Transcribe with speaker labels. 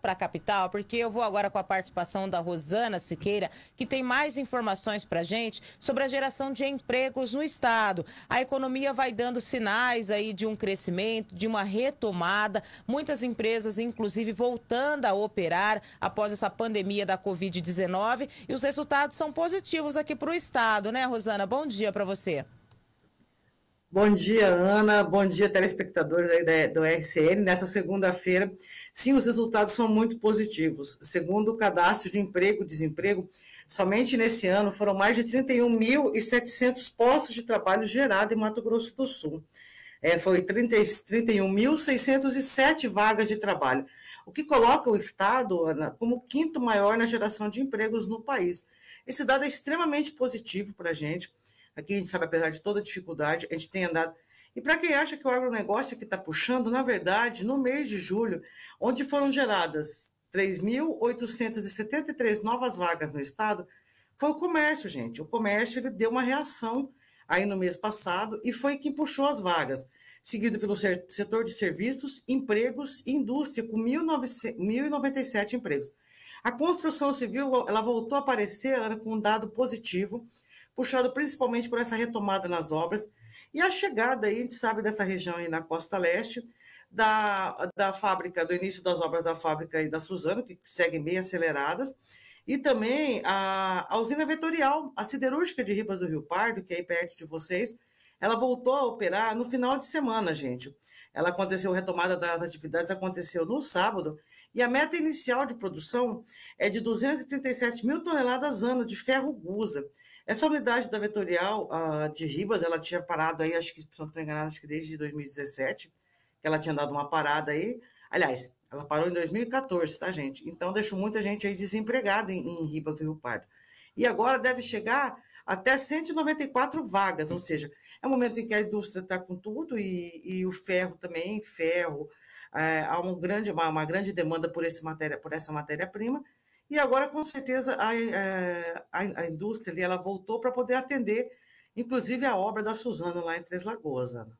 Speaker 1: para a capital, porque eu vou agora com a participação da Rosana Siqueira, que tem mais informações para gente sobre a geração de empregos no estado. A economia vai dando sinais aí de um crescimento, de uma retomada, muitas empresas inclusive voltando a operar após essa pandemia da COVID-19 e os resultados são positivos aqui para o estado, né, Rosana? Bom dia para você.
Speaker 2: Bom dia, Ana. Bom dia, telespectadores do RCN. Nessa segunda-feira, sim, os resultados são muito positivos. Segundo o cadastro de emprego e desemprego, somente nesse ano foram mais de 31.700 postos de trabalho gerados em Mato Grosso do Sul. É, foi 31.607 vagas de trabalho, o que coloca o Estado, Ana, como quinto maior na geração de empregos no país. Esse dado é extremamente positivo para a gente Aqui a gente sabe, apesar de toda dificuldade, a gente tem andado. E para quem acha que o agronegócio é que está puxando, na verdade, no mês de julho, onde foram geradas 3.873 novas vagas no Estado, foi o comércio, gente. O comércio ele deu uma reação aí no mês passado e foi quem puxou as vagas, seguido pelo setor de serviços, empregos e indústria, com 1.097 empregos. A construção civil ela voltou a aparecer, Ana, com um dado positivo, puxado principalmente por essa retomada nas obras e a chegada, aí, a gente sabe, dessa região aí na costa leste, da, da fábrica, do início das obras da fábrica e da Suzano, que seguem bem aceleradas, e também a, a, usina vetorial, a siderúrgica de Ribas do Rio Pardo, que é aí perto de vocês, ela voltou a operar no final de semana, gente. Ela aconteceu, retomada das atividades aconteceu no sábado, e a meta inicial de produção é de 237 mil toneladas ano de ferro gusa. Essa unidade da Vetorial uh, de Ribas, ela tinha parado aí, acho que, se não estou enganado, acho que desde 2017, que ela tinha dado uma parada aí. Aliás, ela parou em 2014, tá, gente? Então, deixou muita gente aí desempregada em, em Ribas do Rio Pardo. E agora deve chegar até 194 vagas, ou seja, é o momento em que a indústria está com tudo e, e, o ferro também, ferro, é, há um grande, uma, uma, grande demanda por, esse matéria, por essa matéria-prima, e agora, com certeza, a, é, a, a indústria ela voltou para poder atender, inclusive, a obra da Suzana lá em Três Lagoas, Ana.